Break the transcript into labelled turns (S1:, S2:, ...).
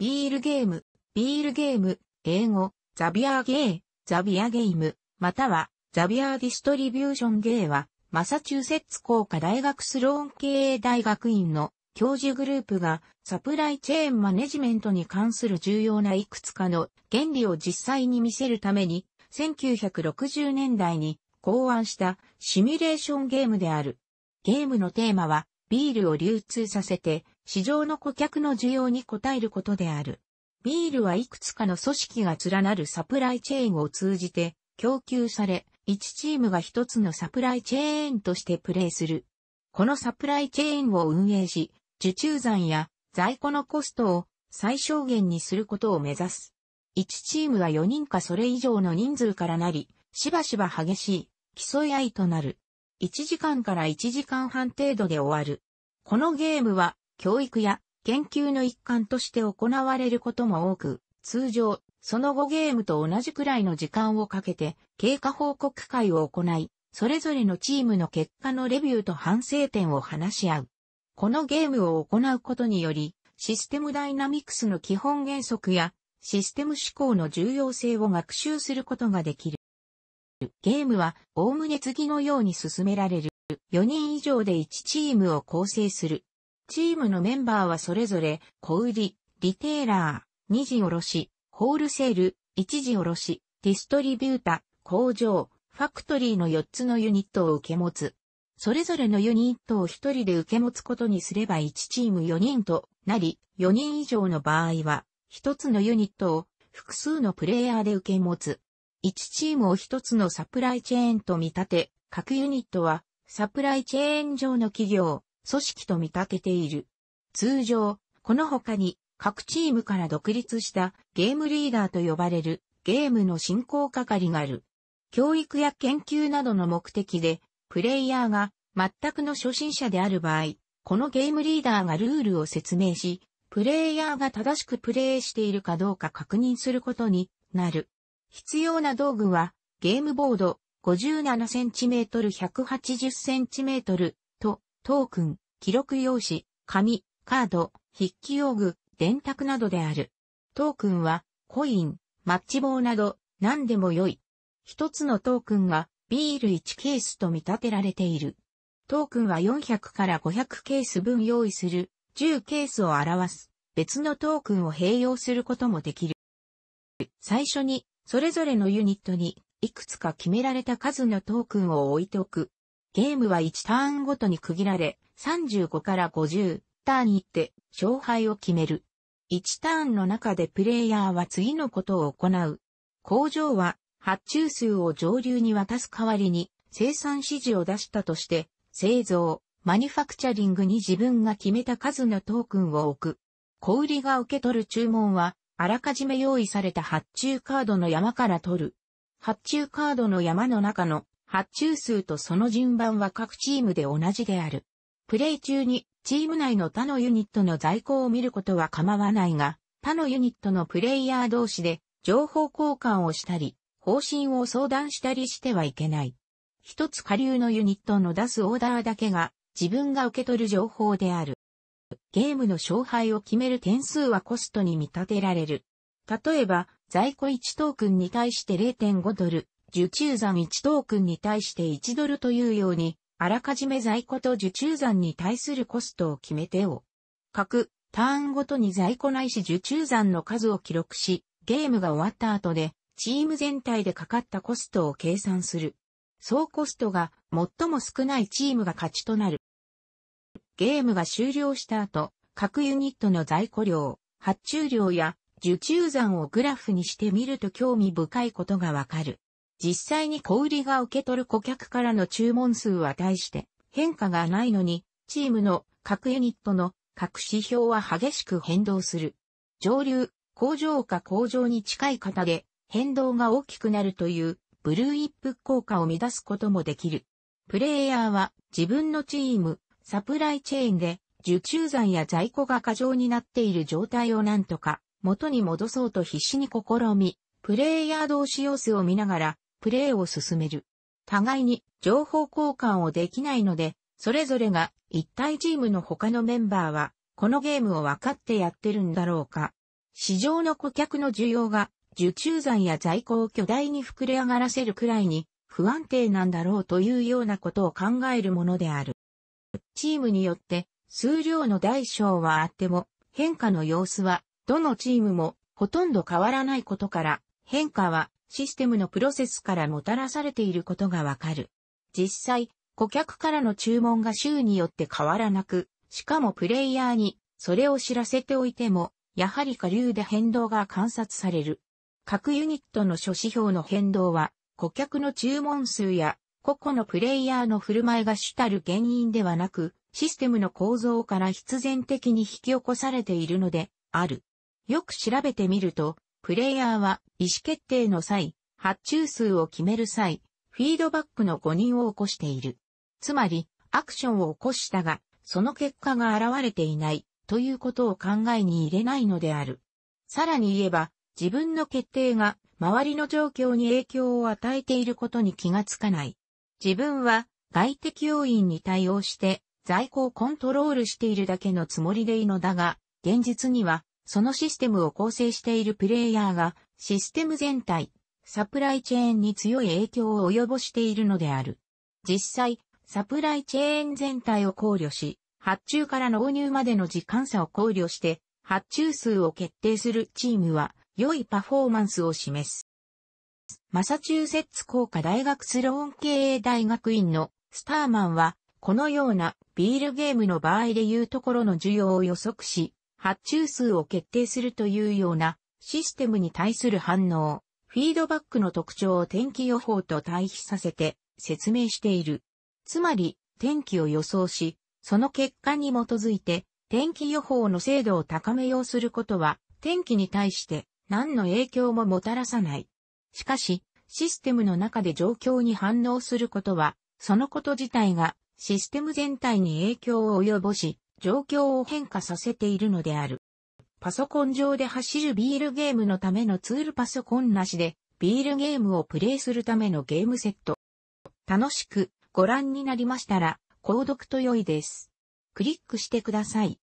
S1: ビールゲーム、ビールゲーム、英語、ザビアーゲー、ザビアゲーム、または、ザビアーディストリビューションゲーは、マサチューセッツ工科大学スローン経営大学院の教授グループがサプライチェーンマネジメントに関する重要ないくつかの原理を実際に見せるために1960年代に考案したシミュレーションゲームである。ゲームのテーマはビールを流通させて、市場の顧客の需要に応えることである。ビールはいくつかの組織が連なるサプライチェーンを通じて供給され、1チームが1つのサプライチェーンとしてプレーする。このサプライチェーンを運営し、受注残や在庫のコストを最小限にすることを目指す。1チームは4人かそれ以上の人数からなり、しばしば激しい競い合いとなる。1時間から1時間半程度で終わる。このゲームは教育や研究の一環として行われることも多く、通常、その後ゲームと同じくらいの時間をかけて経過報告会を行い、それぞれのチームの結果のレビューと反省点を話し合う。このゲームを行うことにより、システムダイナミクスの基本原則やシステム思考の重要性を学習することができる。ゲームは、おおむね次のように進められる。4人以上で1チームを構成する。チームのメンバーはそれぞれ、小売り、リテーラー、二次卸、ホールセール、一次卸、ディストリビュータ、工場、ファクトリーの4つのユニットを受け持つ。それぞれのユニットを1人で受け持つことにすれば1チーム4人となり、4人以上の場合は、1つのユニットを複数のプレイヤーで受け持つ。1チームを1つのサプライチェーンと見立て、各ユニットはサプライチェーン上の企業、組織と見立てている。通常、この他に各チームから独立したゲームリーダーと呼ばれるゲームの進行係がある。教育や研究などの目的で、プレイヤーが全くの初心者である場合、このゲームリーダーがルールを説明し、プレイヤーが正しくプレイしているかどうか確認することになる。必要な道具は、ゲームボード、57cm180cm と、トークン、記録用紙、紙、カード、筆記用具、電卓などである。トークンは、コイン、マッチ棒など、何でも良い。一つのトークンが、ビール1ケースと見立てられている。トークンは400から500ケース分用意する、10ケースを表す。別のトークンを併用することもできる。最初に、それぞれのユニットにいくつか決められた数のトークンを置いておく。ゲームは1ターンごとに区切られ、35から50ターンに行って勝敗を決める。1ターンの中でプレイヤーは次のことを行う。工場は発注数を上流に渡す代わりに生産指示を出したとして、製造、マニファクチャリングに自分が決めた数のトークンを置く。小売りが受け取る注文は、あらかじめ用意された発注カードの山から取る。発注カードの山の中の発注数とその順番は各チームで同じである。プレイ中にチーム内の他のユニットの在庫を見ることは構わないが、他のユニットのプレイヤー同士で情報交換をしたり、方針を相談したりしてはいけない。一つ下流のユニットの出すオーダーだけが自分が受け取る情報である。ゲームの勝敗を決める点数はコストに見立てられる。例えば、在庫1トークンに対して0.5ドル、受注残1トークンに対して1ドルというように、あらかじめ在庫と受注残に対するコストを決めてを、各ターンごとに在庫ないし受注残の数を記録し、ゲームが終わった後で、チーム全体でかかったコストを計算する。総コストが最も少ないチームが勝ちとなる。ゲームが終了した後、各ユニットの在庫量、発注量や受注残をグラフにしてみると興味深いことがわかる。実際に小売りが受け取る顧客からの注文数は対して変化がないのに、チームの各ユニットの各指標は激しく変動する。上流、工場か工場に近い方で変動が大きくなるというブルーイップ効果を乱すこともできる。プレイヤーは自分のチーム、サプライチェーンで受注残や在庫が過剰になっている状態を何とか元に戻そうと必死に試み、プレイヤー同士様子を見ながら、プレイを進める。互いに情報交換をできないので、それぞれが一体チームの他のメンバーは、このゲームを分かってやってるんだろうか。市場の顧客の需要が受注残や在庫を巨大に膨れ上がらせるくらいに不安定なんだろうというようなことを考えるものである。チームによって数量の大小はあっても変化の様子はどのチームもほとんど変わらないことから、変化はシステムのプロセスからもたらされていることがわかる。実際、顧客からの注文が週によって変わらなく、しかもプレイヤーにそれを知らせておいても、やはり下流で変動が観察される。各ユニットの諸指標の変動は、顧客の注文数や個々のプレイヤーの振る舞いが主たる原因ではなく、システムの構造から必然的に引き起こされているので、ある。よく調べてみると、プレイヤーは意思決定の際、発注数を決める際、フィードバックの誤認を起こしている。つまり、アクションを起こしたが、その結果が現れていない、ということを考えに入れないのである。さらに言えば、自分の決定が周りの状況に影響を与えていることに気がつかない。自分は外的要因に対応して在庫をコントロールしているだけのつもりでいいのだが、現実にはそのシステムを構成しているプレイヤーが、システム全体、サプライチェーンに強い影響を及ぼしているのである。実際、サプライチェーン全体を考慮し、発注から納入までの時間差を考慮して、発注数を決定するチームは、良いパフォーマンスを示す。マサチューセッツ工科大学スローン経営大学院のスターマンは、このようなビールゲームの場合でいうところの需要を予測し、発注数を決定するというようなシステムに対する反応、フィードバックの特徴を天気予報と対比させて説明している。つまり、天気を予想し、その結果に基づいて、天気予報の精度を高めようすることは、天気に対して何の影響ももたらさない。しかし、システムの中で状況に反応することは、そのこと自体がシステム全体に影響を及ぼし、状況を変化させているのである。パソコン上で走るビールゲームのためのツールパソコンなしで、ビールゲームをプレイするためのゲームセット。楽しくご覧になりましたら、購読と良いです。クリックしてください。